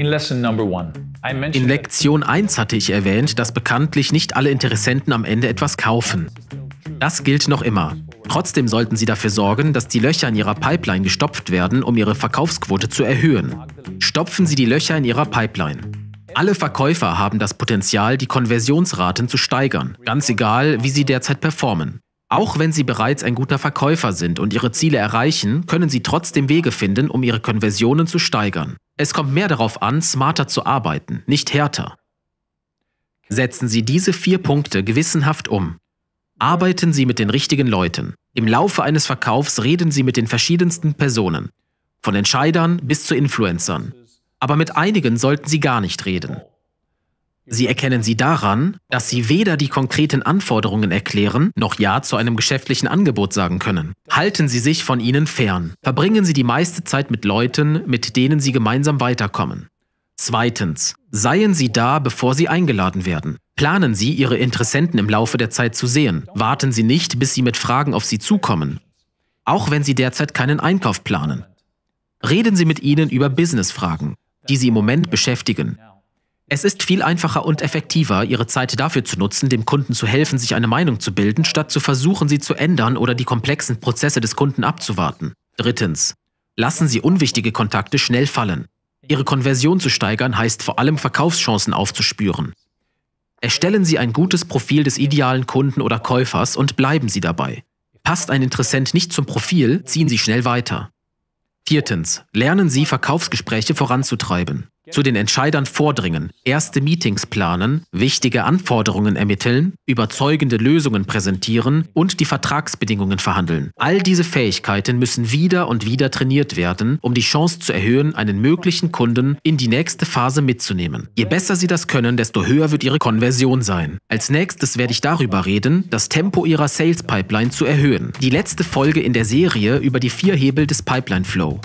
In Lektion 1 hatte ich erwähnt, dass bekanntlich nicht alle Interessenten am Ende etwas kaufen. Das gilt noch immer. Trotzdem sollten Sie dafür sorgen, dass die Löcher in Ihrer Pipeline gestopft werden, um Ihre Verkaufsquote zu erhöhen. Stopfen Sie die Löcher in Ihrer Pipeline. Alle Verkäufer haben das Potenzial, die Konversionsraten zu steigern, ganz egal, wie sie derzeit performen. Auch wenn Sie bereits ein guter Verkäufer sind und Ihre Ziele erreichen, können Sie trotzdem Wege finden, um Ihre Konversionen zu steigern. Es kommt mehr darauf an, smarter zu arbeiten, nicht härter. Setzen Sie diese vier Punkte gewissenhaft um. Arbeiten Sie mit den richtigen Leuten. Im Laufe eines Verkaufs reden Sie mit den verschiedensten Personen, von Entscheidern bis zu Influencern. Aber mit einigen sollten Sie gar nicht reden. Sie erkennen sie daran, dass sie weder die konkreten Anforderungen erklären, noch Ja zu einem geschäftlichen Angebot sagen können. Halten Sie sich von ihnen fern. Verbringen Sie die meiste Zeit mit Leuten, mit denen Sie gemeinsam weiterkommen. Zweitens. Seien Sie da, bevor Sie eingeladen werden. Planen Sie, Ihre Interessenten im Laufe der Zeit zu sehen. Warten Sie nicht, bis sie mit Fragen auf Sie zukommen. Auch wenn Sie derzeit keinen Einkauf planen. Reden Sie mit ihnen über Businessfragen, die Sie im Moment beschäftigen. Es ist viel einfacher und effektiver, Ihre Zeit dafür zu nutzen, dem Kunden zu helfen, sich eine Meinung zu bilden, statt zu versuchen, sie zu ändern oder die komplexen Prozesse des Kunden abzuwarten. Drittens. Lassen Sie unwichtige Kontakte schnell fallen. Ihre Konversion zu steigern heißt vor allem Verkaufschancen aufzuspüren. Erstellen Sie ein gutes Profil des idealen Kunden oder Käufers und bleiben Sie dabei. Passt ein Interessent nicht zum Profil, ziehen Sie schnell weiter. Viertens. Lernen Sie, Verkaufsgespräche voranzutreiben zu den Entscheidern vordringen, erste Meetings planen, wichtige Anforderungen ermitteln, überzeugende Lösungen präsentieren und die Vertragsbedingungen verhandeln. All diese Fähigkeiten müssen wieder und wieder trainiert werden, um die Chance zu erhöhen, einen möglichen Kunden in die nächste Phase mitzunehmen. Je besser Sie das können, desto höher wird Ihre Konversion sein. Als nächstes werde ich darüber reden, das Tempo Ihrer Sales Pipeline zu erhöhen. Die letzte Folge in der Serie über die vier Hebel des Pipeline Flow.